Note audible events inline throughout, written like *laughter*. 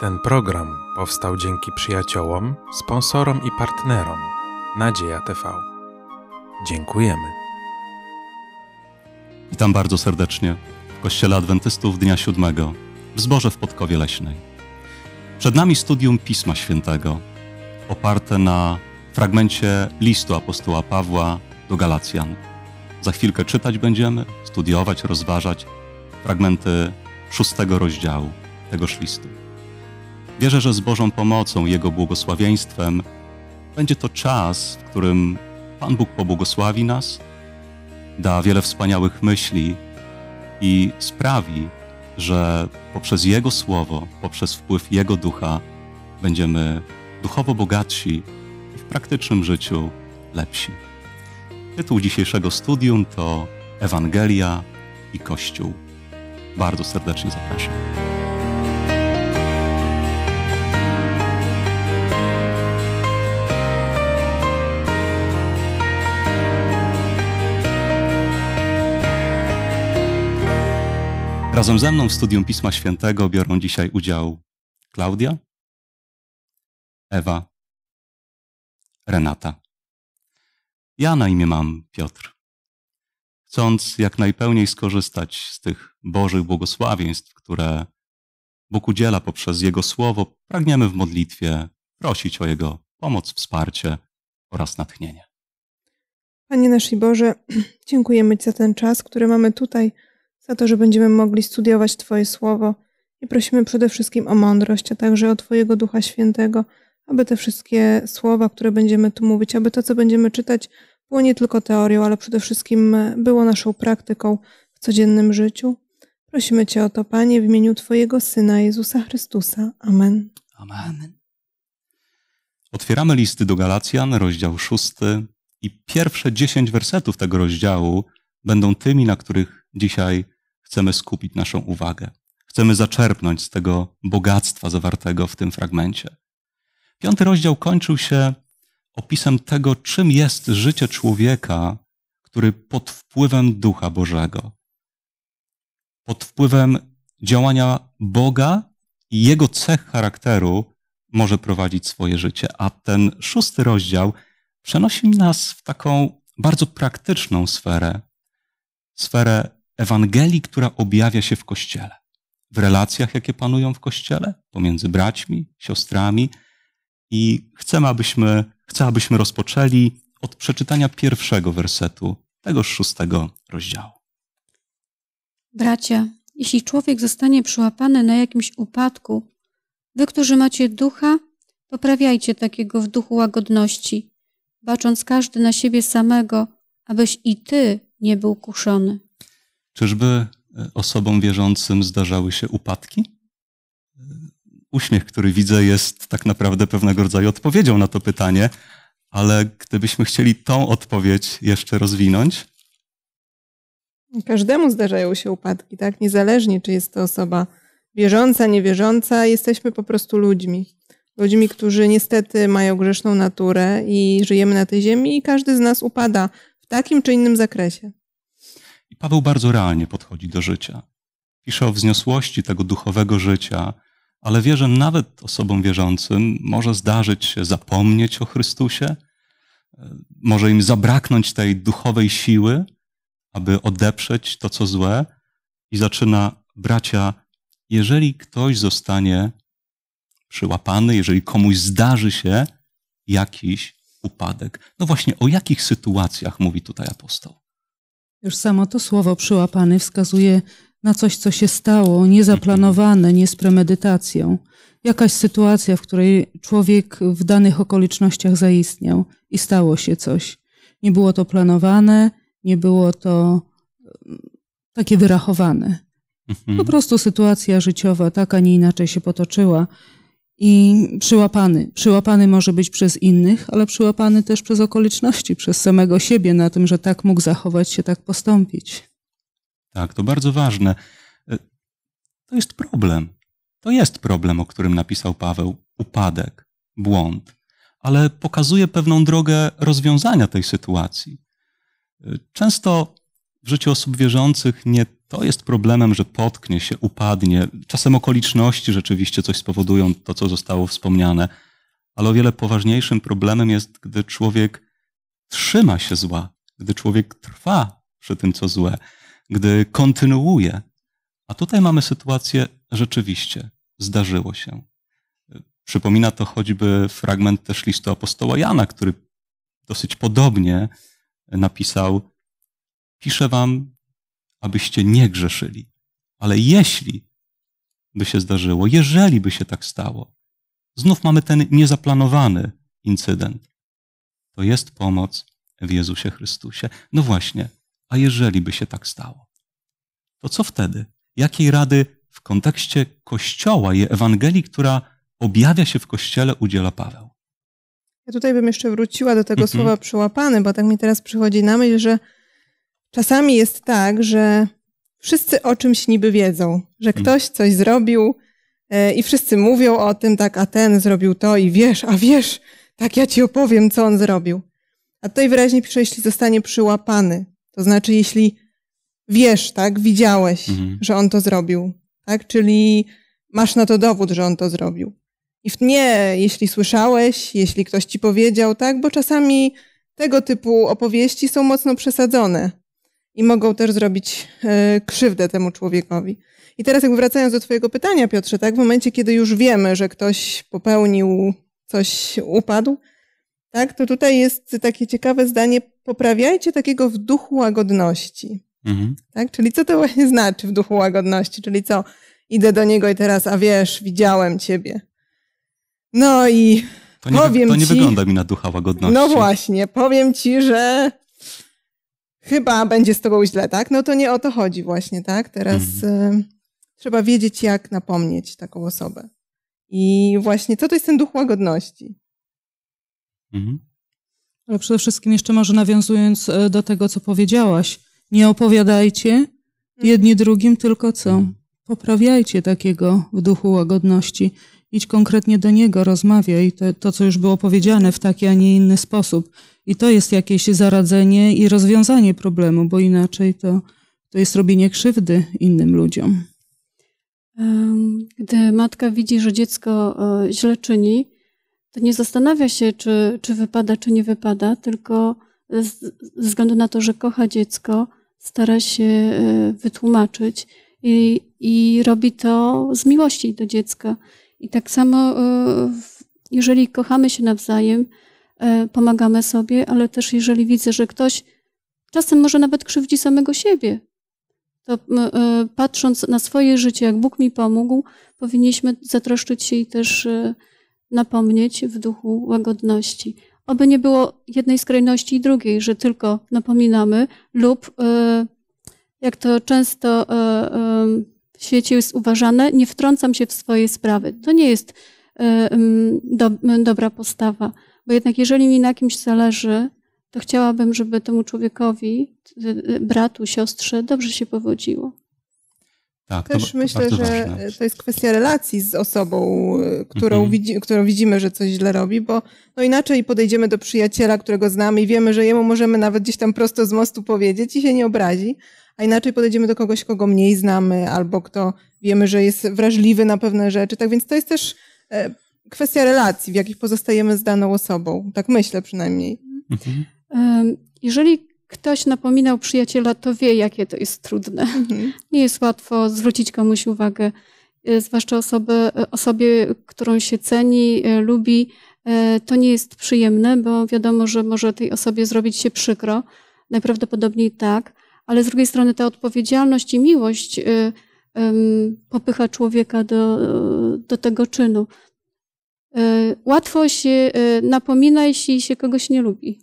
Ten program powstał dzięki przyjaciołom, sponsorom i partnerom Nadzieja TV. Dziękujemy. Witam bardzo serdecznie w Kościele Adwentystów Dnia Siódmego w Zborze w Podkowie Leśnej. Przed nami studium Pisma Świętego oparte na fragmencie listu apostoła Pawła do Galacjan. Za chwilkę czytać będziemy, studiować, rozważać fragmenty szóstego rozdziału tegoż listu. Wierzę, że z Bożą pomocą, Jego błogosławieństwem będzie to czas, w którym Pan Bóg pobłogosławi nas, da wiele wspaniałych myśli i sprawi, że poprzez Jego Słowo, poprzez wpływ Jego Ducha będziemy duchowo bogatsi i w praktycznym życiu lepsi. Tytuł dzisiejszego studium to Ewangelia i Kościół. Bardzo serdecznie zapraszam. Razem ze mną w studium Pisma Świętego biorą dzisiaj udział Klaudia, Ewa, Renata. Ja na imię mam Piotr. Chcąc jak najpełniej skorzystać z tych Bożych błogosławieństw, które Bóg udziela poprzez Jego Słowo, pragniemy w modlitwie prosić o Jego pomoc, wsparcie oraz natchnienie. Panie nasz Boże, *clears throat* dziękujemy Ci za ten czas, który mamy tutaj za to, że będziemy mogli studiować Twoje słowo i prosimy przede wszystkim o mądrość, a także o Twojego Ducha Świętego, aby te wszystkie słowa, które będziemy tu mówić, aby to, co będziemy czytać, było nie tylko teorią, ale przede wszystkim e, było naszą praktyką w codziennym życiu. Prosimy Cię o to, Panie, w imieniu Twojego Syna Jezusa Chrystusa. Amen. Amen. Otwieramy listy do Galacjan, rozdział szósty i pierwsze dziesięć wersetów tego rozdziału będą tymi, na których dzisiaj chcemy skupić naszą uwagę. Chcemy zaczerpnąć z tego bogactwa zawartego w tym fragmencie. Piąty rozdział kończył się opisem tego, czym jest życie człowieka, który pod wpływem Ducha Bożego, pod wpływem działania Boga i jego cech charakteru może prowadzić swoje życie. A ten szósty rozdział przenosi nas w taką bardzo praktyczną sferę, sferę Ewangelii, która objawia się w Kościele, w relacjach, jakie panują w Kościele, pomiędzy braćmi, siostrami. I chcemy, abyśmy, chcę, abyśmy rozpoczęli od przeczytania pierwszego wersetu tego szóstego rozdziału. Bracia, jeśli człowiek zostanie przyłapany na jakimś upadku, wy, którzy macie ducha, poprawiajcie takiego w duchu łagodności, bacząc każdy na siebie samego, abyś i ty nie był kuszony. Czyżby e, osobom wierzącym zdarzały się upadki? Uśmiech, który widzę, jest tak naprawdę pewnego rodzaju odpowiedzią na to pytanie, ale gdybyśmy chcieli tą odpowiedź jeszcze rozwinąć. Każdemu zdarzają się upadki, tak? Niezależnie, czy jest to osoba wierząca, niewierząca, jesteśmy po prostu ludźmi. Ludźmi, którzy niestety mają grzeszną naturę i żyjemy na tej ziemi, i każdy z nas upada w takim czy innym zakresie. I Paweł bardzo realnie podchodzi do życia. Pisze o wzniosłości tego duchowego życia, ale wie, że nawet osobom wierzącym może zdarzyć się zapomnieć o Chrystusie, e, może im zabraknąć tej duchowej siły, aby odeprzeć to, co złe, i zaczyna, bracia, jeżeli ktoś zostanie przyłapany, jeżeli komuś zdarzy się jakiś upadek. No właśnie, o jakich sytuacjach mówi tutaj apostoł? Już samo to słowo przyłapany wskazuje na coś, co się stało, niezaplanowane, nie z premedytacją. Jakaś sytuacja, w której człowiek w danych okolicznościach zaistniał i stało się coś. Nie było to planowane, nie było to mm, takie wyrachowane. Mhm. Po prostu sytuacja życiowa tak, a nie inaczej się potoczyła i przyłapany. Przyłapany może być przez innych, ale przyłapany też przez okoliczności, przez samego siebie na tym, że tak mógł zachować się, tak postąpić. Tak, to bardzo ważne. E, to jest problem. To jest problem, o którym napisał Paweł. Upadek, błąd, ale pokazuje pewną drogę rozwiązania tej sytuacji. E, często w życiu osób wierzących nie to jest problemem, że potknie się, upadnie. Czasem okoliczności rzeczywiście coś spowodują, to co zostało wspomniane, ale o wiele poważniejszym problemem jest, gdy człowiek trzyma się zła, gdy człowiek trwa przy tym, co złe, gdy kontynuuje. A tutaj mamy sytuację rzeczywiście, zdarzyło się. Przypomina to choćby fragment też listu apostoła Jana, który dosyć podobnie napisał: Piszę wam abyście nie grzeszyli. Ale jeśli by się zdarzyło, jeżeli by się tak stało, znów mamy ten niezaplanowany incydent, to jest pomoc w Jezusie Chrystusie. No właśnie, a jeżeli by się tak stało, to co wtedy? Jakiej rady w kontekście Kościoła i Ewangelii, która objawia się w Kościele, udziela Paweł? Ja tutaj bym jeszcze wróciła do tego mm -hmm. słowa przyłapany, bo tak mi teraz przychodzi na myśl, że Czasami jest tak, że wszyscy o czymś niby wiedzą, że hmm. ktoś coś zrobił e, i wszyscy mówią o tym, tak, a ten zrobił to i wiesz, a wiesz, tak ja ci opowiem, co on zrobił. A tutaj wyraźnie pisze, jeśli zostanie przyłapany, to znaczy, jeśli wiesz, tak, widziałeś, mhm. że on to zrobił, tak, czyli masz na to dowód, że on to zrobił. I w nie, jeśli słyszałeś, jeśli ktoś ci powiedział, tak, bo czasami tego typu opowieści są mocno przesadzone i mogą też zrobić e, krzywdę temu człowiekowi. I teraz jak wracając do twojego pytania, Piotrze, tak, w momencie, kiedy już wiemy, że ktoś popełnił coś, upadł, tak, to tutaj jest takie ciekawe zdanie, poprawiajcie takiego w duchu łagodności. Mhm. Tak, czyli co to właśnie *laughs* znaczy w duchu łagodności? Czyli co, idę do niego i teraz, a wiesz, widziałem ciebie. No i to nie, powiem to nie ci, wygląda mi na ducha łagodności. No właśnie, powiem ci, że chyba będzie z tobą źle, tak? No to nie o to chodzi właśnie, tak? Teraz mhm. y, trzeba wiedzieć, jak napomnieć taką osobę. I właśnie co to jest ten duch łagodności? Mhm. Ale przede wszystkim jeszcze może nawiązując e, do tego, co powiedziałaś, nie opowiadajcie mhm. jedni drugim, tylko co? Mhm. Poprawiajcie takiego w duchu łagodności idź konkretnie do niego, rozmawiaj, to, to co już było powiedziane w taki, a nie inny sposób. I to jest jakieś zaradzenie i rozwiązanie problemu, bo inaczej to, to jest robienie krzywdy innym ludziom. Gdy matka widzi, że dziecko e, źle czyni, to nie zastanawia się, czy, czy wypada, czy nie wypada, tylko ze względu na to, że kocha dziecko, stara się e, wytłumaczyć i, i robi to z miłości do dziecka. I tak samo, e, jeżeli kochamy się nawzajem, e, pomagamy sobie, ale też jeżeli widzę, że ktoś czasem może nawet krzywdzi samego siebie, to e, patrząc na swoje życie, jak Bóg mi pomógł, powinniśmy zatroszczyć się i też napomnieć w duchu łagodności. Oby nie było jednej skrajności i drugiej, że tylko napominamy lub jak to często w świecie jest uważane, nie wtrącam się w swoje sprawy. To nie jest e, do, dobra postawa, bo jednak jeżeli mi na kimś zależy, to chciałabym, żeby temu człowiekowi, e, bratu, siostrze dobrze się powodziło. Tak, Też to, myślę, że ważne. to jest kwestia relacji z osobą, e, którą, mhm. widzi, którą widzimy, że coś źle robi, bo no inaczej podejdziemy do przyjaciela, którego znamy i wiemy, że jemu możemy nawet gdzieś tam prosto z mostu powiedzieć i się nie obrazi, a inaczej podejdziemy do kogoś, kogo mniej znamy, albo kto wiemy, że jest wrażliwy na pewne rzeczy. Tak więc to jest też e, kwestia relacji, w jakich pozostajemy z daną osobą. Tak myślę przynajmniej. Mhm. Jeżeli ktoś napominał przyjaciela, to wie, jakie to jest trudne. Mhm. Nie jest łatwo zwrócić komuś uwagę, e, zwłaszcza osobę, e, osobie, którą się ceni, lubi. To nie jest przyjemne, bo wiadomo, że może tej osobie zrobić się przykro. Najprawdopodobniej tak ale z drugiej strony ta odpowiedzialność i miłość y, popycha człowieka do, do tego czynu. Y, łatwo się y, napomina, jeśli się kogoś nie lubi.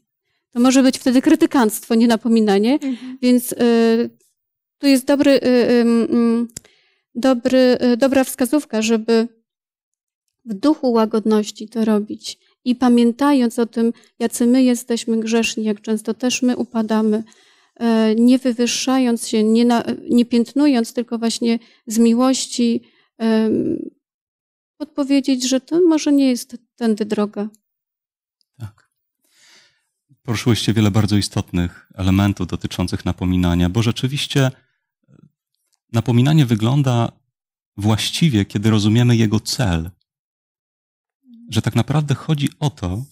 To może być wtedy krytykanstwo, nie napominanie, mhm. więc tu jest dobry, dobry, dobra wskazówka, żeby w duchu łagodności to robić. I pamiętając o tym, jacy my jesteśmy grzeszni, jak często też my upadamy, E, nie wywyższając się, nie, na, nie piętnując, tylko właśnie z miłości podpowiedzieć, że to może nie jest tędy droga. Tak. Poruszyłyście wiele bardzo istotnych elementów dotyczących napominania, bo rzeczywiście e, napominanie wygląda właściwie, kiedy rozumiemy jego cel. Że tak naprawdę chodzi o to,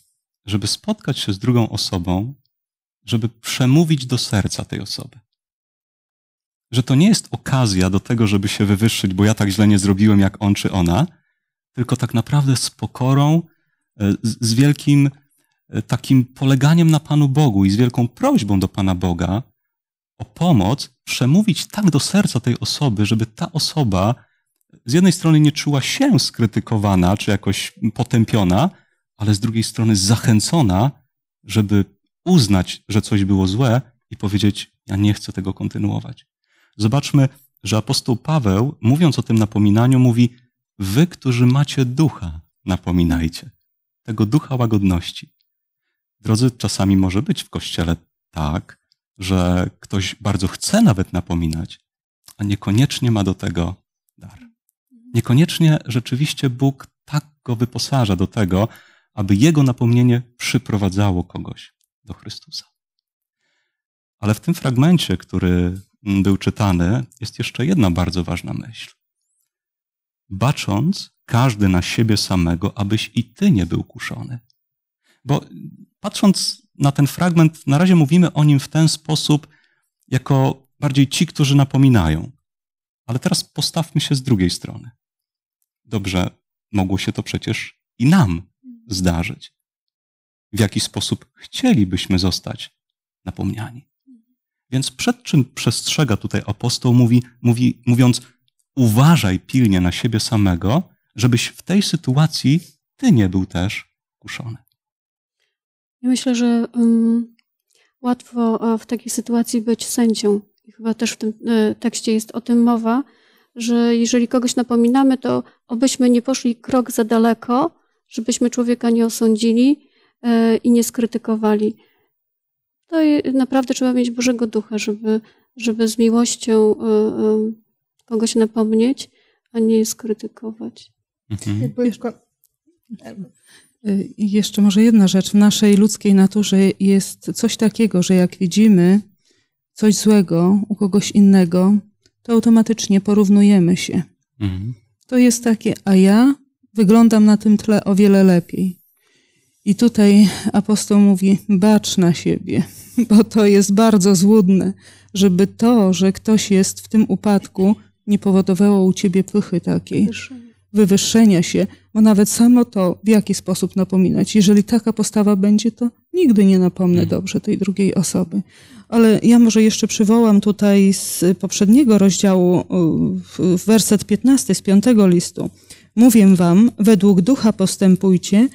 żeby spotkać się z drugą osobą żeby przemówić do serca tej osoby. Że to nie jest okazja do tego, żeby się wywyższyć, bo ja tak źle nie zrobiłem jak on czy ona, tylko tak naprawdę z pokorą, e, z wielkim e, takim poleganiem na Panu Bogu i z wielką prośbą do Pana Boga o pomoc, przemówić tak do serca tej osoby, żeby ta osoba z jednej strony nie czuła się skrytykowana czy jakoś potępiona, ale z drugiej strony zachęcona, żeby uznać, że coś było złe i powiedzieć: Ja nie chcę tego kontynuować. Zobaczmy, że apostoł Paweł, mówiąc o tym napominaniu, mówi: Wy, którzy macie ducha, napominajcie. Tego ducha łagodności. Drodzy, czasami może być w kościele tak, że ktoś bardzo chce nawet napominać, a niekoniecznie ma do tego dar. Niekoniecznie rzeczywiście Bóg tak go wyposaża do tego, aby jego napomnienie przyprowadzało kogoś do Chrystusa. Ale w tym fragmencie, który był czytany, jest jeszcze jedna bardzo ważna myśl. Bacząc każdy na siebie samego, abyś i ty nie był kuszony. Bo patrząc na ten fragment, na razie mówimy o nim w ten sposób, jako bardziej ci, którzy napominają. Ale teraz postawmy się z drugiej strony. Dobrze, mogło się to przecież i nam zdarzyć w jaki sposób chcielibyśmy zostać napomniani. Więc przed czym przestrzega tutaj apostoł, mówi, mówi, mówiąc: Uważaj pilnie na siebie samego, żebyś w tej sytuacji ty nie był też kuszony. Myślę, że um, łatwo e, w takiej sytuacji być sędzią. I chyba też w tym y, tekście jest o tym mowa, że jeżeli kogoś napominamy, to obyśmy nie poszli krok za daleko, żebyśmy człowieka nie osądzili, E, i nie skrytykowali. To naprawdę trzeba mieć Bożego Ducha, żeby, żeby z miłością e, e, kogoś napomnieć, a nie skrytykować. Mhm. I jeszcze może jedna rzecz. W naszej ludzkiej naturze jest coś takiego, że jak widzimy coś złego u kogoś innego, to automatycznie porównujemy się. Mhm. To jest takie, a ja wyglądam na tym tle o wiele lepiej. I tutaj apostoł mówi: bacz na siebie, bo to jest bardzo złudne, żeby to, że ktoś jest w tym upadku, nie powodowało u ciebie pychy takiej, wywyższenia się, bo nawet samo to, w jaki sposób napominać. Jeżeli taka postawa będzie, to nigdy nie napomnę hmm. dobrze tej drugiej osoby. Ale ja może jeszcze przywołam tutaj z poprzedniego rozdziału, w werset 15 z 5 listu. Mówię wam, według ducha postępujcie,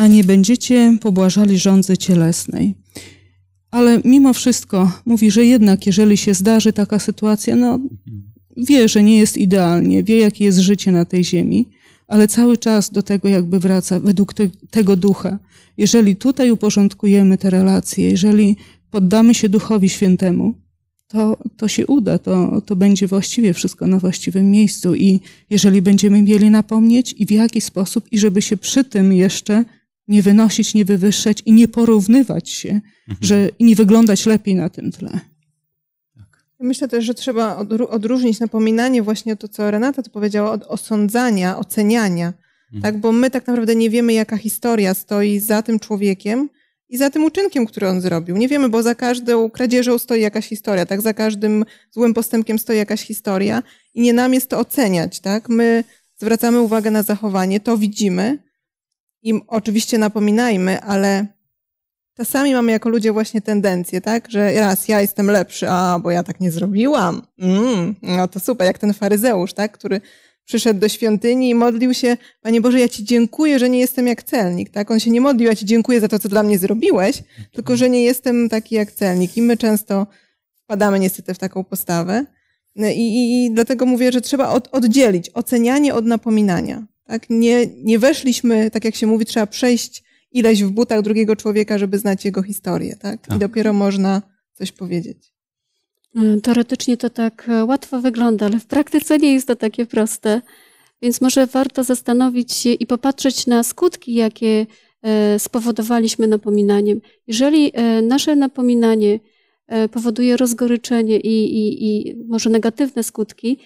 a nie będziecie pobłażali żądzy cielesnej. Ale mimo wszystko mówi, że jednak, jeżeli się zdarzy taka sytuacja, no wie, że nie jest idealnie, wie, jakie jest życie na tej ziemi, ale cały czas do tego jakby wraca według te, tego ducha. Jeżeli tutaj uporządkujemy te relacje, jeżeli poddamy się duchowi świętemu, to, to się uda, to, to będzie właściwie wszystko na właściwym miejscu. I jeżeli będziemy mieli napomnieć i w jaki sposób, i żeby się przy tym jeszcze nie wynosić, nie wywyższać i nie porównywać się, mhm. że nie wyglądać lepiej na tym tle. Tak. Myślę też, że trzeba odróżnić napominanie właśnie to, co Renata tu powiedziała, od osądzania, oceniania. Mhm. Tak, bo my tak naprawdę nie wiemy, jaka historia stoi za tym człowiekiem i za tym uczynkiem, który on zrobił. Nie wiemy, bo za każdą kradzieżą stoi jakaś historia, tak? Za każdym złym postępkiem stoi jakaś historia i nie nam jest to oceniać, tak? My zwracamy uwagę na zachowanie, to widzimy, im oczywiście napominajmy, ale czasami mamy jako ludzie właśnie tendencję, tak, że raz ja jestem lepszy, a bo ja tak nie zrobiłam. Mm, no to super, jak ten faryzeusz, tak, który przyszedł do świątyni i modlił się, Panie Boże, ja Ci dziękuję, że nie jestem jak celnik, tak? On się nie modlił, ja Ci dziękuję za to, co dla mnie zrobiłeś, tylko że nie jestem taki jak celnik. I my często wpadamy niestety w taką postawę. I, i, i dlatego mówię, że trzeba od, oddzielić ocenianie od napominania. Tak? Nie, nie weszliśmy, tak jak się mówi, trzeba przejść ileś w butach drugiego człowieka, żeby znać jego historię, tak? I tak. dopiero można coś powiedzieć. E, teoretycznie to tak e, łatwo wygląda, ale w praktyce nie jest to takie proste. Więc może warto zastanowić się i popatrzeć na skutki, jakie e, spowodowaliśmy napominaniem. Jeżeli nasze napominanie powoduje rozgoryczenie i, i, i może negatywne skutki,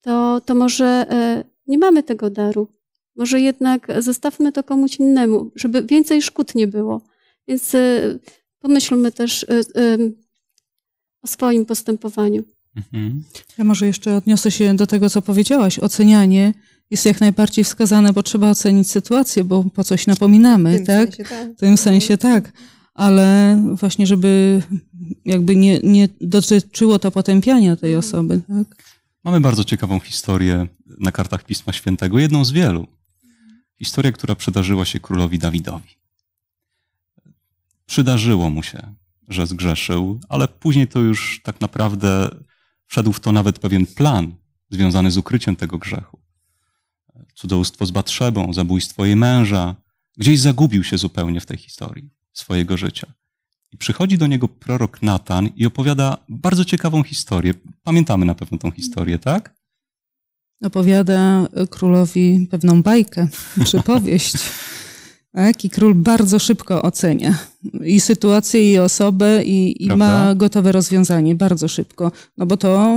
to, to może nie mamy tego daru. Może jednak zostawmy to komuś innemu, żeby więcej szkód nie było. Więc e, pomyślmy też e, e, o swoim postępowaniu. Mhm. Ja może jeszcze odniosę się do tego, co powiedziałaś. Ocenianie jest jak najbardziej wskazane, bo trzeba ocenić sytuację, bo po coś napominamy, w tak? Sensie, tak? W tym sensie mhm. tak. Ale właśnie, żeby jakby nie, nie dotyczyło to potępiania tej mhm. osoby, tak? Mamy bardzo ciekawą historię na kartach Pisma Świętego, jedną z wielu, Historia, która przydarzyła się królowi Dawidowi. Przydarzyło mu się, że zgrzeszył, ale później to już tak naprawdę wszedł w to nawet pewien plan związany z ukryciem tego grzechu. Cudzołóstwo z Batrzebą, zabójstwo jej męża. Gdzieś zagubił się zupełnie w tej historii swojego życia. I przychodzi do niego prorok Natan i opowiada bardzo ciekawą historię. Pamiętamy na pewno tą historię, tak? opowiada królowi pewną bajkę, *laughs* przypowieść. Tak? król bardzo szybko ocenia i sytuację, i osobę, i, i ma gotowe rozwiązanie bardzo szybko. No bo to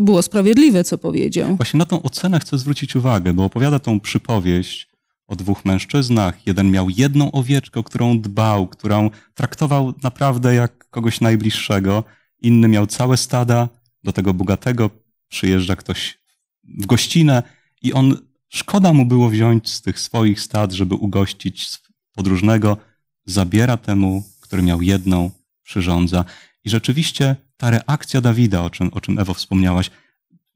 było sprawiedliwe, co powiedział. Właśnie na tą ocenę chcę zwrócić uwagę, bo opowiada tą przypowieść o dwóch mężczyznach. Jeden miał jedną owieczkę, o którą dbał, którą traktował naprawdę jak kogoś najbliższego. Inny miał całe stada. Do tego bogatego przyjeżdża ktoś w gościnę i on, szkoda mu było wziąć z tych swoich stad, żeby ugościć podróżnego, zabiera temu, który miał jedną, przyrządza. I rzeczywiście ta reakcja Dawida, o czym, o czym Ewo wspomniałaś,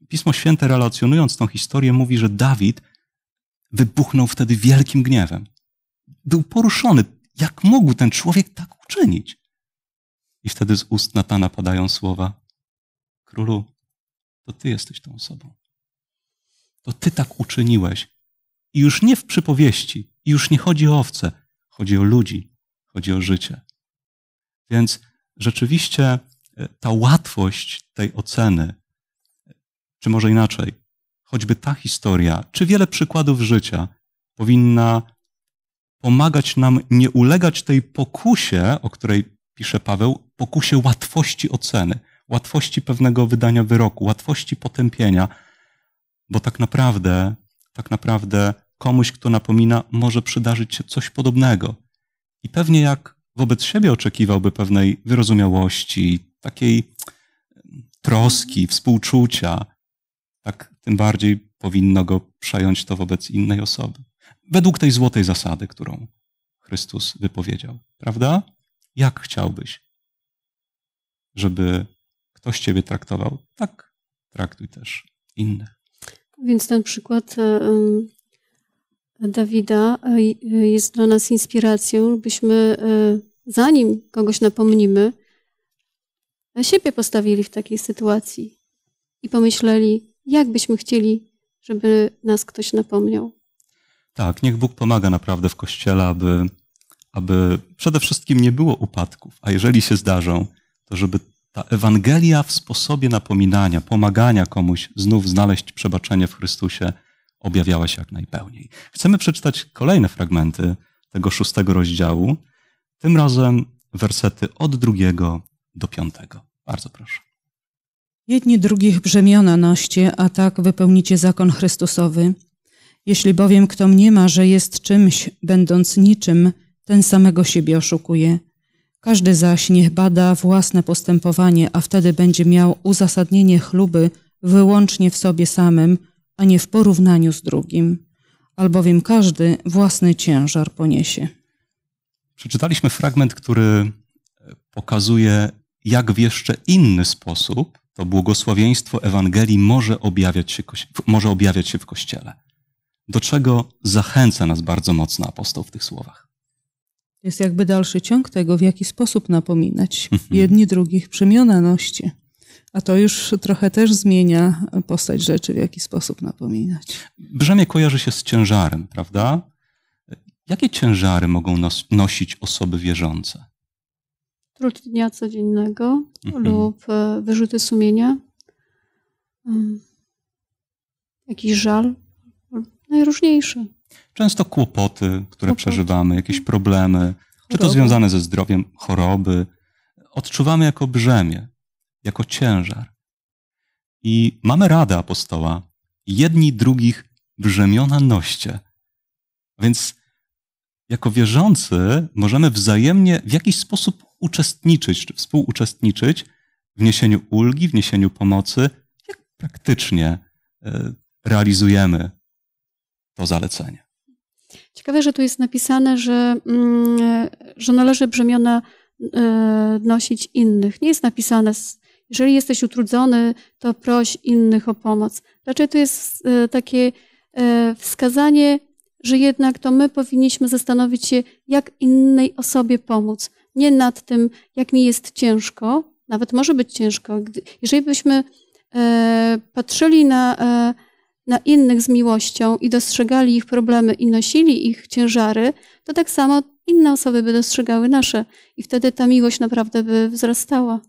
Pismo Święte relacjonując tą historię mówi, że Dawid wybuchnął wtedy wielkim gniewem. Był poruszony. Jak mógł ten człowiek tak uczynić? I wtedy z ust Natana padają słowa: Królu, to ty jesteś tą osobą. To Ty tak uczyniłeś. I już nie w przypowieści, i już nie chodzi o owce, chodzi o ludzi, chodzi o życie. Więc rzeczywiście e, ta łatwość tej oceny, czy może inaczej, choćby ta historia, czy wiele przykładów życia powinna pomagać nam nie ulegać tej pokusie, o której pisze Paweł, pokusie łatwości oceny, łatwości pewnego wydania wyroku, łatwości potępienia, bo tak naprawdę, tak naprawdę komuś, kto napomina, może przydarzyć się coś podobnego. I pewnie jak wobec siebie oczekiwałby pewnej wyrozumiałości, takiej mm, troski, współczucia, tak tym bardziej powinno go przejąć to wobec innej osoby. Według tej złotej zasady, którą Chrystus wypowiedział. Prawda? Jak chciałbyś, żeby ktoś Ciebie traktował? Tak traktuj też innych. Więc ten przykład e, e, Dawida e, jest dla nas inspiracją, byśmy zanim kogoś napomnimy, siebie postawili w takiej sytuacji i pomyśleli, jak byśmy chcieli, żeby nas ktoś napomniał. Tak, niech Bóg pomaga naprawdę w kościele, aby, aby przede wszystkim nie było upadków, a jeżeli się zdarzą, to żeby ta Ewangelia w sposobie napominania, pomagania komuś znów znaleźć przebaczenie w Chrystusie objawiała się jak najpełniej. Chcemy przeczytać kolejne fragmenty tego szóstego rozdziału, tym razem wersety od drugiego do piątego. Bardzo proszę. Jedni drugich brzemiona noście, a tak wypełnicie zakon Chrystusowy. Jeśli bowiem kto mniema, że jest czymś, będąc niczym, ten samego siebie oszukuje – każdy zaś niech bada własne postępowanie, a wtedy będzie miał uzasadnienie chluby wyłącznie w sobie samym, a nie w porównaniu z drugim, albowiem każdy własny ciężar poniesie. Przeczytaliśmy fragment, który e, pokazuje, jak w jeszcze inny sposób to błogosławieństwo Ewangelii może objawiać się, może objawiać się w Kościele. Do czego zachęca nas bardzo mocno apostoł w tych słowach. Jest jakby dalszy ciąg tego, w jaki sposób napominać mhm. jedni drugich przemiona noście. A to już trochę też zmienia postać rzeczy, w jaki sposób napominać. Brzemię kojarzy się z ciężarem, prawda? Jakie ciężary mogą nos nosić osoby wierzące? Trud dnia codziennego mhm. lub e, wyrzuty sumienia, jakiś żal, najróżniejszy często kłopoty, które mhm. przeżywamy, jakieś mhm. problemy, choroby. czy to związane ze zdrowiem, choroby, odczuwamy jako brzemię, jako ciężar. I mamy radę apostoła, jedni drugich brzemiona noście. Więc jako wierzący możemy wzajemnie w jakiś sposób uczestniczyć, czy współuczestniczyć w niesieniu ulgi, w niesieniu pomocy, jak praktycznie e, realizujemy to zalecenie. Ciekawe, że tu jest napisane, że, mm, że należy brzemiona e, nosić innych. Nie jest napisane, jeżeli jesteś utrudzony, to proś innych o pomoc. Raczej to jest e, takie e, wskazanie, że jednak to my powinniśmy zastanowić się, jak innej osobie pomóc. Nie nad tym, jak mi jest ciężko, nawet może być ciężko. Jeżeli byśmy patrzyli na na innych z miłością i dostrzegali ich problemy i nosili ich ciężary, to tak samo inne osoby by dostrzegały nasze i wtedy ta miłość naprawdę by wzrastała.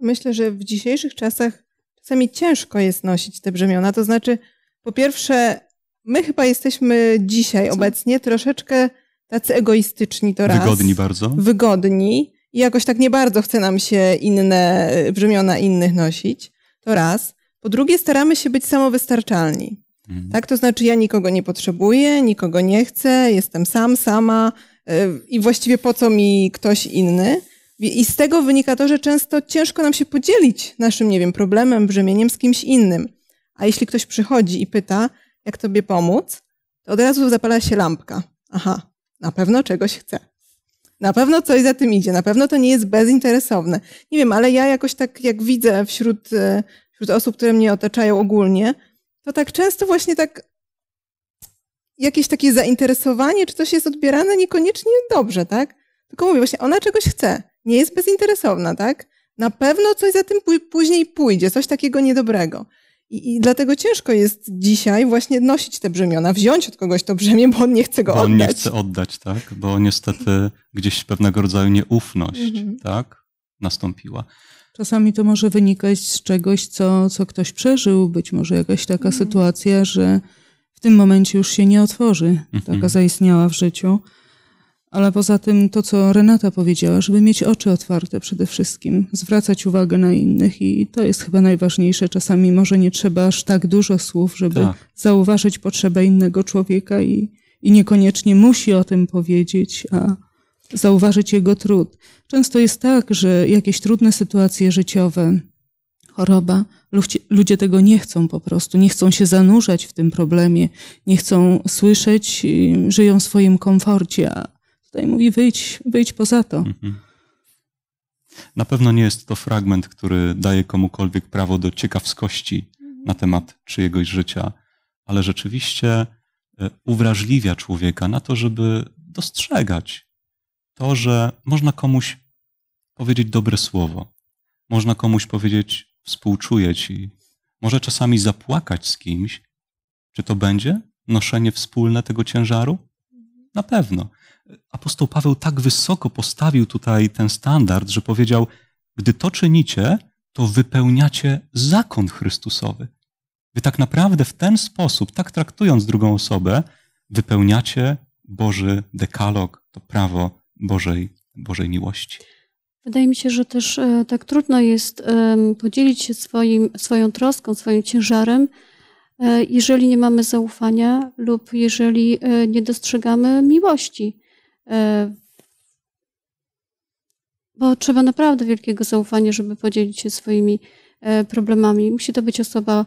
Myślę, że w dzisiejszych czasach czasami ciężko jest nosić te brzemiona. To znaczy, po pierwsze, my chyba jesteśmy dzisiaj Co? obecnie troszeczkę tacy egoistyczni to raz. Wygodni bardzo. Wygodni i jakoś tak nie bardzo chce nam się inne e, brzemiona innych nosić. To raz. Po drugie, staramy się być samowystarczalni. Mhm. Tak, to znaczy ja nikogo nie potrzebuję, nikogo nie chcę, jestem sam, sama y, i właściwie po co mi ktoś inny? I z tego wynika to, że często ciężko nam się podzielić naszym, nie wiem, problemem, brzemieniem z kimś innym. A jeśli ktoś przychodzi i pyta, jak tobie pomóc, to od razu zapala się lampka. Aha, na pewno czegoś chce. Na pewno coś za tym idzie, na pewno to nie jest bezinteresowne. Nie wiem, ale ja jakoś tak, jak widzę wśród y, wśród osób, które mnie otaczają ogólnie, to tak często właśnie tak jakieś takie zainteresowanie czy coś jest odbierane niekoniecznie dobrze, tak? Tylko mówię właśnie, ona czegoś chce, nie jest bezinteresowna, tak? Na pewno coś za tym później pójdzie, coś takiego niedobrego. I, I, dlatego ciężko jest dzisiaj właśnie nosić te brzemiona, wziąć od kogoś to brzemię, bo on nie chce go bo oddać. On nie chce oddać, tak? Bo niestety gdzieś pewnego rodzaju nieufność, mm -hmm. tak? Nastąpiła. Czasami to może wynikać z czegoś, co, co ktoś przeżył, być może jakaś taka mhm. sytuacja, że w tym momencie już się nie otworzy, taka mhm. zaistniała w życiu. Ale poza tym to, co Renata powiedziała, żeby mieć oczy otwarte przede wszystkim, zwracać uwagę na innych i to jest chyba najważniejsze. Czasami może nie trzeba aż tak dużo słów, żeby tak. zauważyć potrzebę innego człowieka i, i niekoniecznie musi o tym powiedzieć, a, zauważyć jego trud. Często jest tak, że jakieś trudne sytuacje życiowe, choroba, ludzie tego nie chcą po prostu, nie chcą się zanurzać w tym problemie, nie chcą słyszeć, żyją w swoim komforcie, a tutaj mówi wyjdź, wyjdź poza to. Mhm. Na pewno nie jest to fragment, który daje komukolwiek prawo do ciekawskości mhm. na temat czyjegoś życia, ale rzeczywiście e, uwrażliwia człowieka na to, żeby dostrzegać to, że można komuś powiedzieć dobre słowo, można komuś powiedzieć współczuję ci, może czasami zapłakać z kimś. Czy to będzie noszenie wspólne tego ciężaru? Mhm. Na pewno. Apostoł Paweł tak wysoko postawił tutaj ten standard, że powiedział: Gdy to czynicie, to wypełniacie zakon Chrystusowy. Wy tak naprawdę w ten sposób, tak traktując drugą osobę, wypełniacie Boży dekalog, to prawo Bożej, Bożej miłości. Wydaje mi się, że też e, tak trudno jest podzielić się swoim, swoją troską, swoim ciężarem, e, jeżeli nie mamy zaufania lub jeżeli e, nie dostrzegamy miłości. Bo trzeba naprawdę wielkiego zaufania, żeby podzielić się swoimi problemami. Musi to być osoba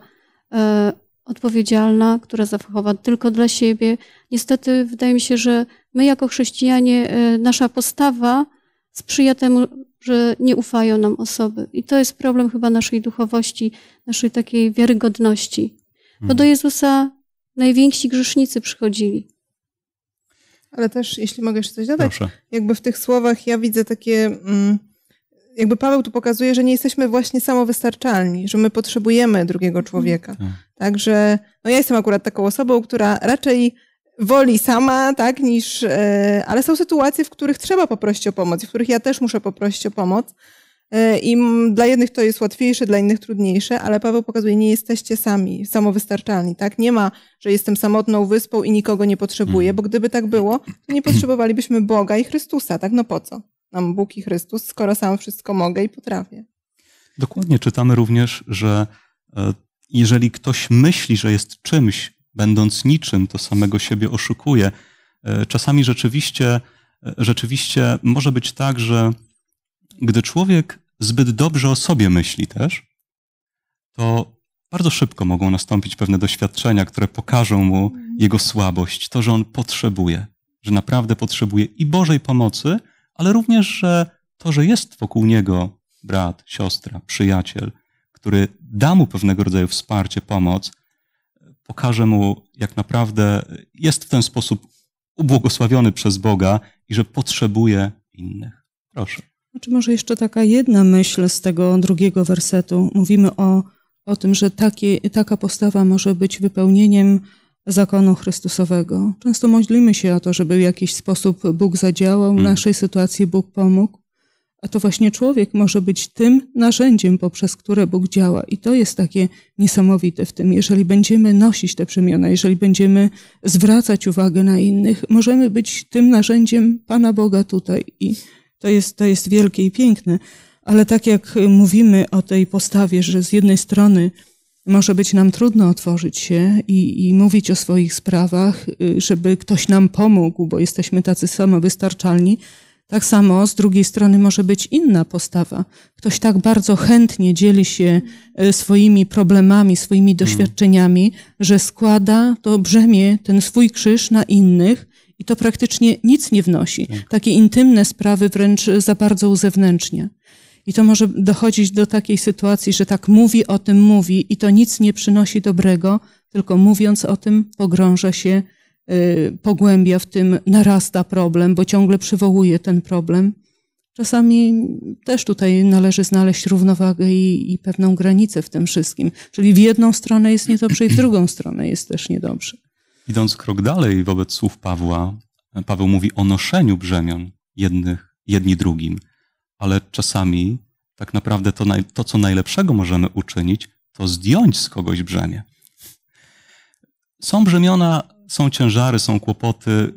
odpowiedzialna, która zachowa tylko dla siebie. Niestety wydaje mi się, że my jako chrześcijanie, e, nasza postawa sprzyja temu, że nie ufają nam osoby. I to jest problem chyba naszej duchowości, naszej takiej wiarygodności. Bo do mhm. Jezusa najwięksi grzesznicy przychodzili. Ale też, jeśli mogę jeszcze coś dodać, Proszę. jakby w tych słowach ja widzę takie... Mm, jakby Paweł tu pokazuje, że nie jesteśmy właśnie samowystarczalni, że my potrzebujemy drugiego mhm. człowieka. Tak. Także no ja jestem akurat taką osobą, która raczej woli sama, tak, niż. E, ale są sytuacje, w których trzeba poprosić o pomoc, w których ja też muszę poprosić o pomoc. E, I dla jednych to jest łatwiejsze, dla innych trudniejsze, ale Paweł pokazuje, nie jesteście sami, samowystarczalni, tak? Nie ma, że jestem samotną wyspą i nikogo nie potrzebuję, mhm. bo gdyby tak było, to nie potrzebowalibyśmy Boga i Chrystusa, tak? No po co? nam Bóg i Chrystus, skoro sam wszystko mogę i potrafię. Dokładnie czytamy również, że e, jeżeli ktoś myśli, że jest czymś, będąc niczym, to samego siebie oszukuje. E, czasami rzeczywiście, e, rzeczywiście może być tak, że gdy człowiek zbyt dobrze o sobie myśli też, to bardzo szybko mogą nastąpić pewne doświadczenia, które pokażą mu mhm. jego słabość, to, że on potrzebuje, że naprawdę potrzebuje i Bożej pomocy, ale również, że to, że jest wokół niego brat, siostra, przyjaciel, który da mu pewnego rodzaju wsparcie, pomoc, pokaże mu, jak naprawdę jest w ten sposób ubłogosławiony przez Boga i że potrzebuje innych. Proszę. czy znaczy, może jeszcze taka jedna myśl z tego drugiego wersetu. Mówimy o, o tym, że taka postawa może być wypełnieniem zakonu Chrystusowego. Często modlimy się o to, żeby w jakiś sposób Bóg zadziałał, w mm. naszej sytuacji Bóg pomógł, a to właśnie człowiek może być tym narzędziem, poprzez które Bóg działa. I to jest takie niesamowite w tym. Jeżeli będziemy nosić te przemiana, jeżeli będziemy zwracać uwagę na innych, możemy być tym narzędziem Pana Boga tutaj. I to jest, to jest wielkie i piękne. Ale tak jak mówimy o tej postawie, że z jednej strony może być nam trudno otworzyć się i, i, mówić o swoich sprawach, y, żeby ktoś nam pomógł, bo jesteśmy tacy samowystarczalni. Tak samo z drugiej strony może być inna postawa. Ktoś tak bardzo chętnie dzieli się y, swoimi problemami, swoimi hmm. doświadczeniami, że składa to brzemię, ten swój krzyż na innych i to praktycznie nic nie wnosi. Hmm. Takie intymne sprawy wręcz za bardzo uzewnętrznia. I to może dochodzić do takiej sytuacji, że tak mówi o tym, mówi i to nic nie przynosi dobrego, tylko mówiąc o tym pogrąża się, yy, pogłębia w tym, narasta problem, bo ciągle przywołuje ten problem. Czasami też tutaj należy znaleźć równowagę i, i pewną granicę w tym wszystkim. Czyli w jedną stronę jest niedobrze i w drugą stronę jest też niedobrze. Idąc krok dalej wobec słów Pawła, Paweł mówi o noszeniu brzemion jednych, jedni drugim ale czasami tak naprawdę to, to, co najlepszego możemy uczynić, to zdjąć z kogoś brzemię. Są brzemiona, są ciężary, są kłopoty,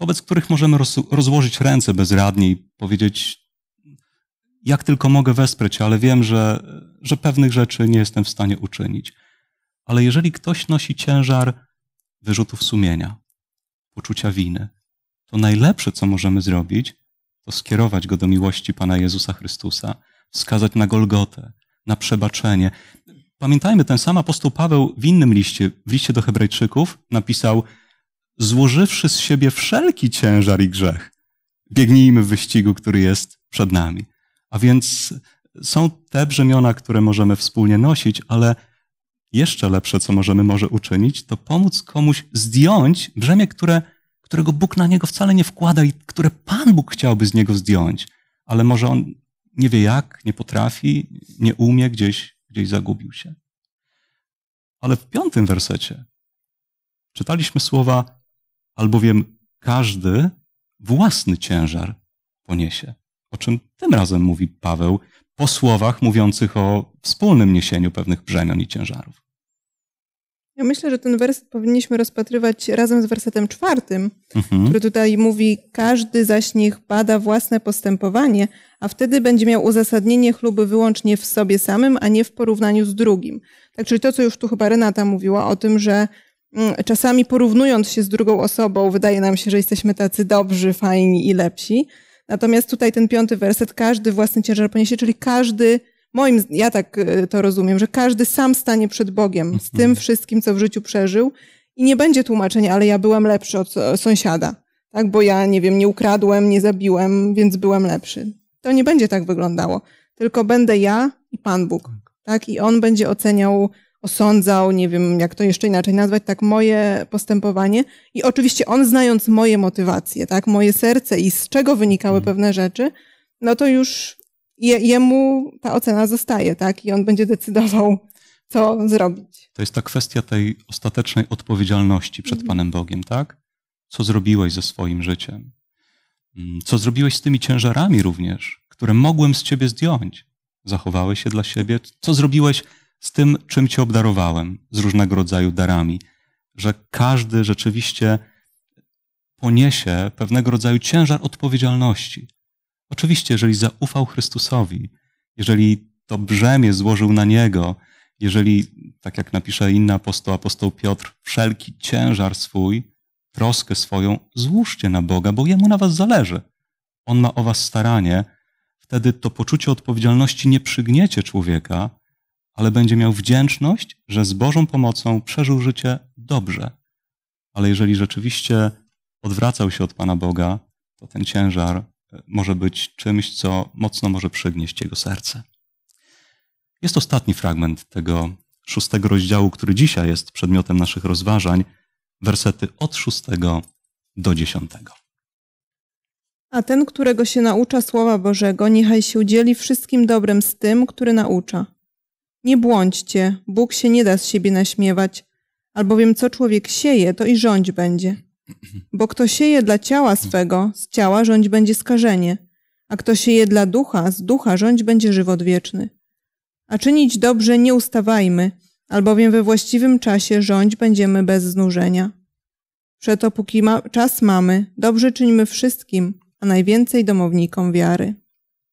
wobec których możemy roz, rozłożyć ręce bezradnie i powiedzieć, jak tylko mogę wesprzeć, ale wiem, że, że pewnych rzeczy nie jestem w stanie uczynić. Ale jeżeli ktoś nosi ciężar wyrzutów sumienia, poczucia winy, to najlepsze, co możemy zrobić, to skierować go do miłości Pana Jezusa Chrystusa, wskazać na Golgotę, na przebaczenie. Pamiętajmy, ten sam apostoł Paweł w innym liście, w liście do Hebrajczyków, napisał: Złożywszy z siebie wszelki ciężar i grzech, biegnijmy w wyścigu, który jest przed nami. A więc są te brzemiona, które możemy wspólnie nosić, ale jeszcze lepsze, co możemy może uczynić, to pomóc komuś zdjąć brzemię, które którego Bóg na niego wcale nie wkłada i które Pan Bóg chciałby z niego zdjąć, ale może on nie wie jak, nie potrafi, nie umie, gdzieś, gdzieś zagubił się. Ale w piątym wersecie czytaliśmy słowa, albowiem każdy własny ciężar poniesie. O czym tym razem mówi Paweł po słowach mówiących o wspólnym niesieniu pewnych brzemion i ciężarów. Ja myślę, że ten werset powinniśmy rozpatrywać razem z wersetem czwartym, mhm. który tutaj mówi: Każdy zaś niech bada własne postępowanie, a wtedy będzie miał uzasadnienie chluby wyłącznie w sobie samym, a nie w porównaniu z drugim. Tak, czyli to, co już tu chyba Renata mówiła o tym, że mm, czasami porównując się z drugą osobą, wydaje nam się, że jesteśmy tacy dobrzy, fajni i lepsi. Natomiast tutaj ten piąty werset, każdy własny ciężar poniesie, czyli każdy moim, ja tak y, to rozumiem, że każdy sam stanie przed Bogiem z tym mhm. wszystkim, co w życiu przeżył i nie będzie tłumaczenia, ale ja byłem lepszy od sąsiada, tak? Bo ja, nie wiem, nie ukradłem, nie zabiłem, więc byłem lepszy. To nie będzie tak wyglądało. Tylko będę ja i Pan Bóg, tak. tak? I On będzie oceniał, osądzał, nie wiem, jak to jeszcze inaczej nazwać, tak, moje postępowanie. I oczywiście On znając moje motywacje, tak? Moje serce i z czego wynikały mhm. pewne rzeczy, no to już je, jemu ta ocena zostaje, tak? I on będzie decydował, co zrobić. To jest ta kwestia tej ostatecznej odpowiedzialności przed mhm. Panem Bogiem, tak? Co zrobiłeś ze swoim życiem? Mm, co zrobiłeś z tymi ciężarami również, które mogłem z ciebie zdjąć? Zachowałeś się dla siebie? Co zrobiłeś z tym, czym cię obdarowałem, z różnego rodzaju darami? Że każdy rzeczywiście poniesie pewnego rodzaju ciężar odpowiedzialności. Oczywiście, jeżeli zaufał Chrystusowi, jeżeli to brzemię złożył na Niego, jeżeli, tak jak napisze inny apostoł, apostoł Piotr, wszelki ciężar swój, troskę swoją, złóżcie na Boga, bo Jemu na was zależy. On ma o was staranie. Wtedy to poczucie odpowiedzialności nie przygniecie człowieka, ale będzie miał wdzięczność, że z Bożą pomocą przeżył życie dobrze. Ale jeżeli rzeczywiście odwracał się od Pana Boga, to ten ciężar może być czymś, co mocno może przygnieść jego serce. Jest ostatni fragment tego szóstego rozdziału, który dzisiaj jest przedmiotem naszych rozważań, wersety od szóstego do dziesiątego. A ten, którego się naucza Słowa Bożego, niechaj się udzieli wszystkim dobrem z tym, który naucza. Nie błądźcie, Bóg się nie da z siebie naśmiewać, albowiem co człowiek sieje, to i rządź będzie. Bo kto sieje dla ciała swego, z ciała rządź będzie skażenie, a kto sieje dla ducha, z ducha rządź będzie żywot wieczny. A czynić dobrze nie ustawajmy, albowiem we właściwym czasie rządź będziemy bez znużenia. Przeto póki ma czas mamy, dobrze czyńmy wszystkim, a najwięcej domownikom wiary.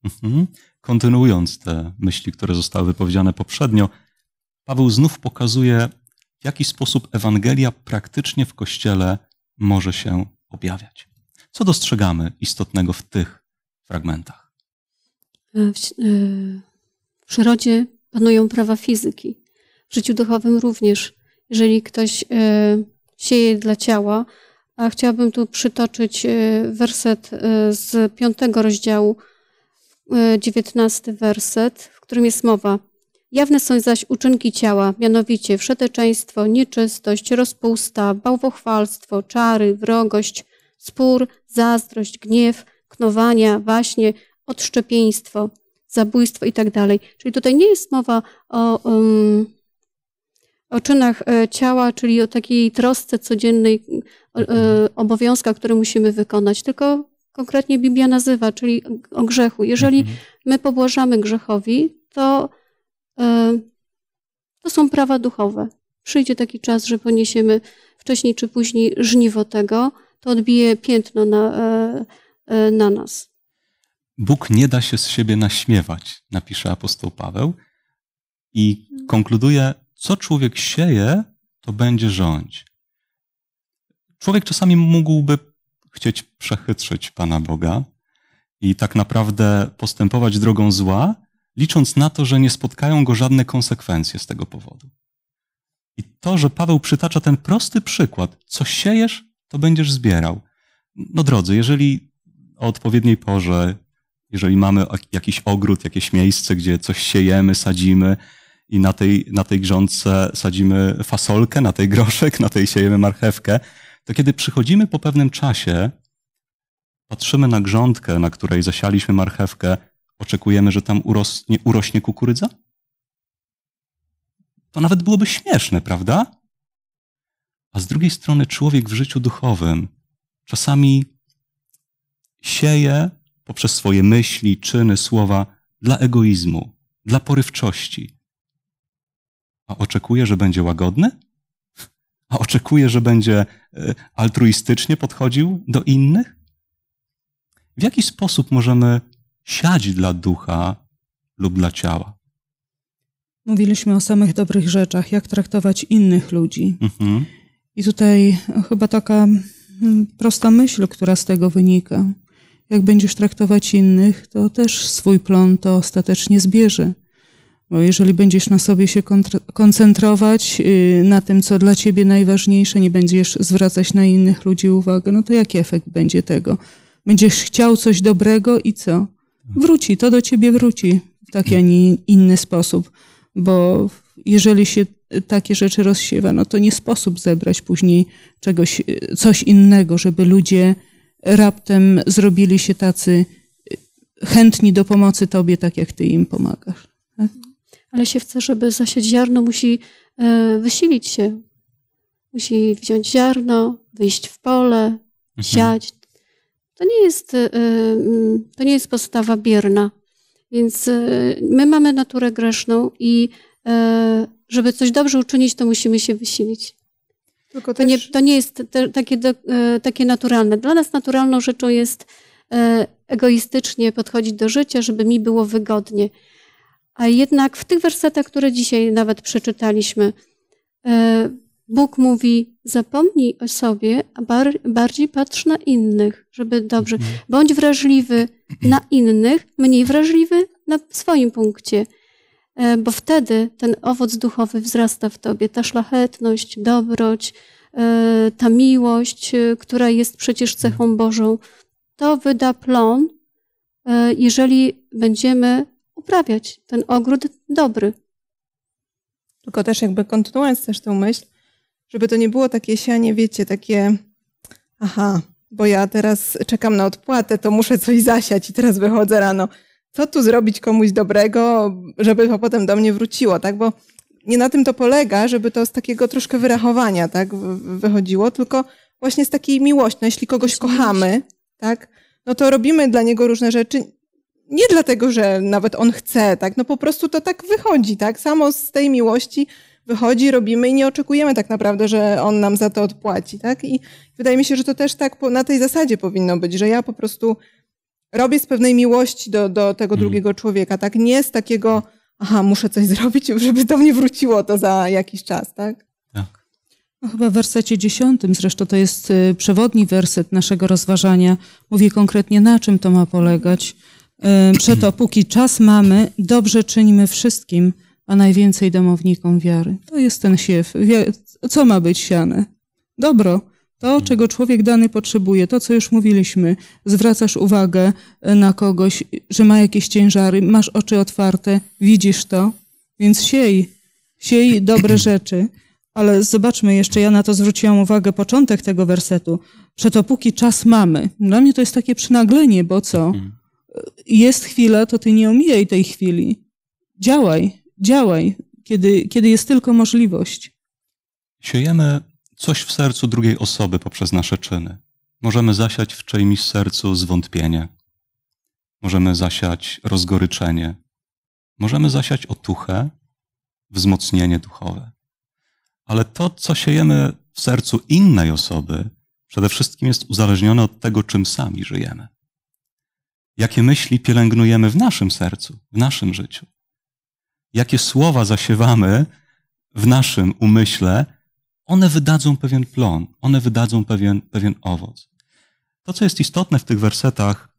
Mhm. Kontynuując te myśli, które zostały wypowiedziane poprzednio, Paweł znów pokazuje, w jaki sposób Ewangelia praktycznie w Kościele może się objawiać. Co dostrzegamy istotnego w tych fragmentach? E, w, e, w przyrodzie panują prawa fizyki. W życiu duchowym również. Jeżeli ktoś e, sieje dla ciała, a chciałabym tu przytoczyć werset z piątego rozdziału, dziewiętnasty werset, w którym jest mowa. Jawne są zaś uczynki ciała, mianowicie wszeteczeństwo, nieczystość, rozpusta, bałwochwalstwo, czary, wrogość, spór, zazdrość, gniew, knowania, właśnie odszczepieństwo, zabójstwo itd. Tak czyli tutaj nie jest mowa o, um, o czynach e, ciała, czyli o takiej trosce codziennej, e, obowiązka, które musimy wykonać, tylko konkretnie Biblia nazywa, czyli o grzechu. Jeżeli mhm. my pobłażamy grzechowi, to E, to są prawa duchowe. Przyjdzie taki czas, że poniesiemy wcześniej czy później żniwo tego, to odbije piętno na, e, e, na nas. Bóg nie da się z siebie naśmiewać, napisze apostoł Paweł i mhm. konkluduje, co człowiek sieje, to będzie rządź. Człowiek czasami mógłby chcieć przechytrzyć Pana Boga i tak naprawdę postępować drogą zła, licząc na to, że nie spotkają go żadne konsekwencje z tego powodu. I to, że Paweł przytacza ten prosty przykład, co siejesz, to będziesz zbierał. No drodzy, jeżeli o odpowiedniej porze, jeżeli mamy jakiś ogród, jakieś miejsce, gdzie coś siejemy, sadzimy i na tej, na tej grządce sadzimy fasolkę, na tej groszek, na tej siejemy marchewkę, to kiedy przychodzimy po pewnym czasie, patrzymy na grządkę, na której zasialiśmy marchewkę oczekujemy, że tam urosnie, urośnie kukurydza? To nawet byłoby śmieszne, prawda? A z drugiej strony człowiek w życiu duchowym czasami sieje poprzez swoje myśli, czyny, słowa dla egoizmu, dla porywczości. A oczekuje, że będzie łagodny? A oczekuje, że będzie e, altruistycznie podchodził do innych? W jaki sposób możemy siać dla ducha lub dla ciała. Mówiliśmy o samych dobrych rzeczach, jak traktować innych ludzi. Mhm. I tutaj chyba taka mm, prosta myśl, która z tego wynika. Jak będziesz traktować innych, to też swój plon to ostatecznie zbierze. Bo jeżeli będziesz na sobie się koncentrować, y, na tym, co dla ciebie najważniejsze, nie będziesz zwracać na innych ludzi uwagi, no to jaki efekt będzie tego? Będziesz chciał coś dobrego i co? wróci, to do ciebie wróci w taki, a nie inny sposób, bo jeżeli się takie rzeczy rozsiewa, no to nie sposób zebrać później czegoś, coś innego, żeby ludzie raptem zrobili się tacy chętni do pomocy tobie, tak jak ty im pomagasz. Tak? Ale się chce, żeby zasiać ziarno, musi e, wysilić się. Musi wziąć ziarno, wyjść w pole, mhm. siać, to nie jest, y, y, mm, to nie jest postawa bierna. Więc y, my mamy naturę grzeszną i żeby coś dobrze uczynić, to musimy się wysilić. Tylko to, też... nie, to nie jest te, takie, do, takie naturalne. Dla nas naturalną rzeczą jest egoistycznie podchodzić do życia, żeby mi było wygodnie. A jednak w tych wersetach, które dzisiaj nawet przeczytaliśmy, Bóg mówi: zapomnij o sobie, a bar bardziej patrz na innych, żeby dobrze. Mhm. Bądź wrażliwy na innych, mniej wrażliwy na swoim punkcie, e, bo wtedy ten owoc duchowy wzrasta w tobie, ta szlachetność, dobroć, e, ta miłość, e, która jest przecież cechą mhm. Bożą. To wyda plon, jeżeli będziemy uprawiać ten ogród dobry. Tylko też jakby kontynuując też tę myśl, żeby to nie było takie sianie, wiecie, takie aha, bo ja teraz czekam na odpłatę, to muszę coś zasiać i teraz wychodzę rano. Co tu zrobić komuś dobrego, żeby to potem do mnie wróciło, tak? Bo nie na tym to polega, żeby to z takiego troszkę wyrachowania, tak, wychodziło, tylko właśnie z takiej miłości. No, jeśli kogoś kochamy, tak, no to robimy dla niego różne rzeczy. Nie dlatego, że nawet on chce, tak, no po prostu to tak wychodzi, tak, samo z tej miłości, wychodzi, robimy i nie oczekujemy tak naprawdę, że on nam za to odpłaci, tak? I wydaje mi się, że to też tak na tej zasadzie powinno być, że ja po prostu robię z pewnej miłości do, do tego mm. drugiego człowieka, tak? Nie z takiego, aha, muszę coś *laughs* zrobić, żeby do mnie wróciło to za jakiś czas, tak? Tak. No, chyba w wersecie dziesiątym, zresztą to jest y, przewodni werset naszego rozważania, mówi konkretnie na czym to ma polegać. Y, przeto póki czas mamy, dobrze czyńmy wszystkim – a najwięcej domownikom wiary. To jest ten siew. Co ma być siane? Dobro. To, czego człowiek dany potrzebuje, to, co już mówiliśmy, zwracasz uwagę e, na kogoś, że ma jakieś ciężary, masz oczy otwarte, widzisz to, więc siej, siej dobre *clears throat* rzeczy. Ale zobaczmy jeszcze, ja na to zwróciłam uwagę, początek tego wersetu, że to póki czas mamy. Dla mnie to jest takie przynaglenie, bo co? Mhm. E, jest chwila, to ty nie omijaj tej chwili. Działaj, Działaj, kiedy, kiedy jest tylko możliwość. Siejemy coś w sercu drugiej osoby poprzez nasze czyny. Możemy zasiać w czyimś sercu zwątpienie. Możemy zasiać rozgoryczenie. Możemy zasiać otuchę, wzmocnienie duchowe. Ale to, co siejemy w sercu innej osoby, przede wszystkim jest uzależnione od tego, czym sami żyjemy. Jakie myśli pielęgnujemy w naszym sercu, w naszym życiu jakie słowa zasiewamy w naszym umyśle, one wydadzą pewien plon, one wydadzą pewien, pewien owoc. To, co jest istotne w tych wersetach,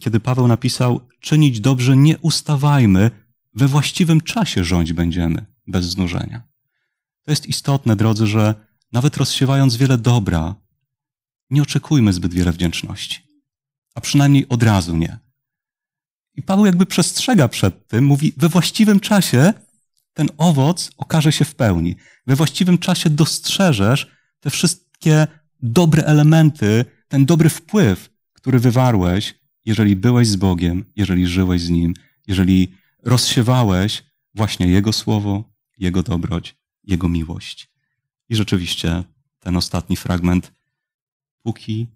kiedy Paweł napisał: Czynić dobrze nie ustawajmy, we właściwym czasie rządź będziemy, bez znużenia. To jest istotne, drodzy, że nawet rozsiewając wiele dobra, nie oczekujmy zbyt wiele wdzięczności. A przynajmniej od razu nie. I Paweł jakby przestrzega przed tym, mówi, we właściwym czasie ten owoc okaże się w pełni. We właściwym czasie dostrzeżesz te wszystkie dobre elementy, ten dobry wpływ, który wywarłeś, jeżeli byłeś z Bogiem, jeżeli żyłeś z Nim, jeżeli rozsiewałeś właśnie Jego słowo, Jego dobroć, Jego miłość. I rzeczywiście ten ostatni fragment, póki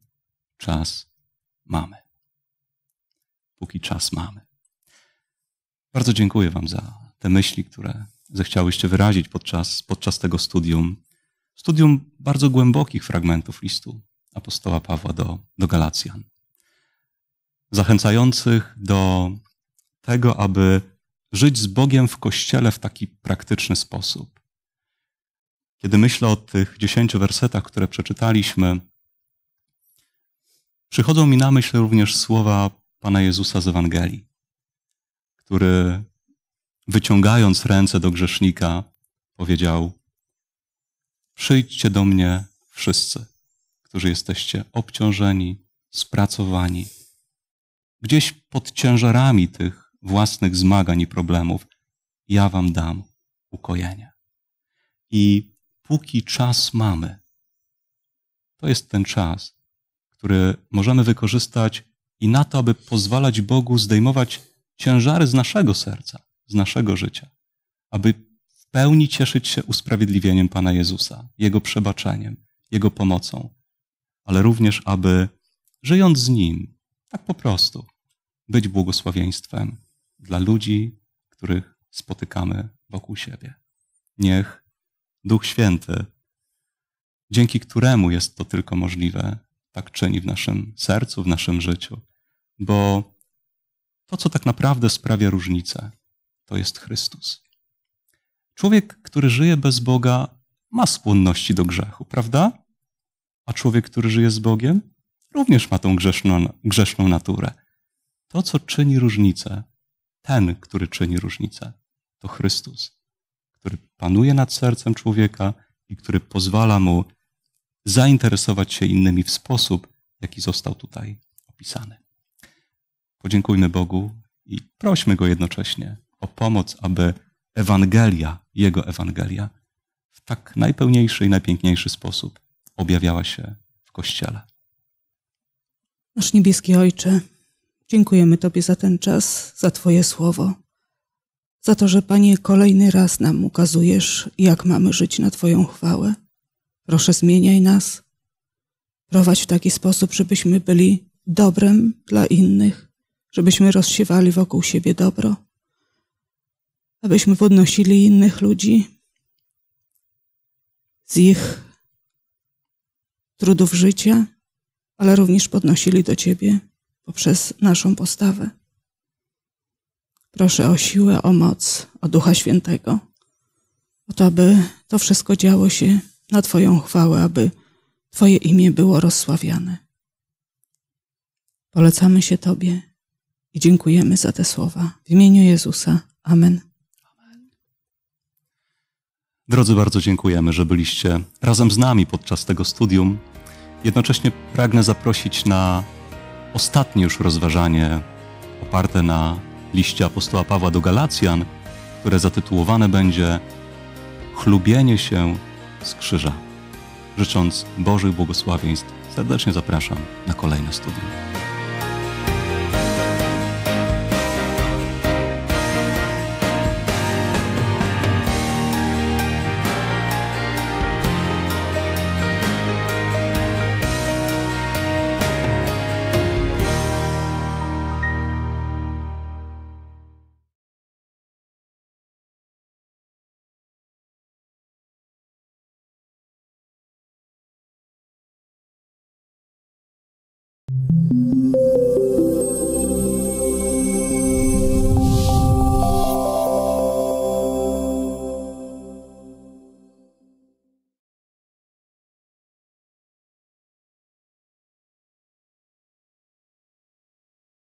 czas mamy póki czas mamy. Bardzo dziękuję Wam za te myśli, które zechciałyście wyrazić podczas, podczas tego studium. Studium bardzo głębokich fragmentów listu apostoła Pawła do, do Galacjan. Zachęcających do tego, aby żyć z Bogiem w kościele w taki praktyczny sposób. Kiedy myślę o tych dziesięciu wersetach, które przeczytaliśmy, przychodzą mi na myśl również słowa Pana Jezusa z Ewangelii, który wyciągając ręce do grzesznika, powiedział: Przyjdźcie do mnie wszyscy, którzy jesteście obciążeni, spracowani, gdzieś pod ciężarami tych własnych zmagań i problemów. Ja wam dam ukojenie. I póki czas mamy, to jest ten czas, który możemy wykorzystać i na to, aby pozwalać Bogu zdejmować ciężary z naszego serca, z naszego życia, aby w pełni cieszyć się usprawiedliwieniem Pana Jezusa, Jego przebaczeniem, Jego pomocą, ale również, aby żyjąc z Nim, tak po prostu, być błogosławieństwem dla ludzi, których spotykamy wokół siebie. Niech Duch Święty, dzięki któremu jest to tylko możliwe, tak czyni w naszym sercu, w naszym życiu. Bo to, co tak naprawdę sprawia różnicę, to jest Chrystus. Człowiek, który żyje bez Boga, ma skłonności do grzechu, prawda? A człowiek, który żyje z Bogiem, również ma tą grzeszną, grzeszną naturę. To, co czyni różnicę, ten, który czyni różnicę, to Chrystus, który panuje nad sercem człowieka i który pozwala mu zainteresować się innymi w sposób, jaki został tutaj opisany. Podziękujmy Bogu i prośmy Go jednocześnie o pomoc, aby Ewangelia, Jego Ewangelia, w tak najpełniejszy i najpiękniejszy sposób objawiała się w Kościele. Nasz niebieski Ojcze, dziękujemy Tobie za ten czas, za Twoje słowo, za to, że Panie kolejny raz nam ukazujesz, jak mamy żyć na Twoją chwałę. Proszę zmieniaj nas, prowadź w taki sposób, żebyśmy byli dobrem dla innych, żebyśmy rozsiewali wokół siebie dobro, abyśmy podnosili innych ludzi z ich trudów życia, ale również podnosili do Ciebie poprzez naszą postawę. Proszę o siłę, o moc, o Ducha Świętego, o to, aby to wszystko działo się na Twoją chwałę, aby Twoje imię było rozsławiane. Polecamy się Tobie i dziękujemy za te słowa. W imieniu Jezusa. Amen. Drodzy, bardzo dziękujemy, że byliście razem z nami podczas tego studium. Jednocześnie pragnę zaprosić na ostatnie już rozważanie oparte na liście apostoła Pawła do Galacjan, które zatytułowane będzie Chlubienie się z krzyża. Życząc Bożych błogosławieństw, serdecznie zapraszam na kolejne studium.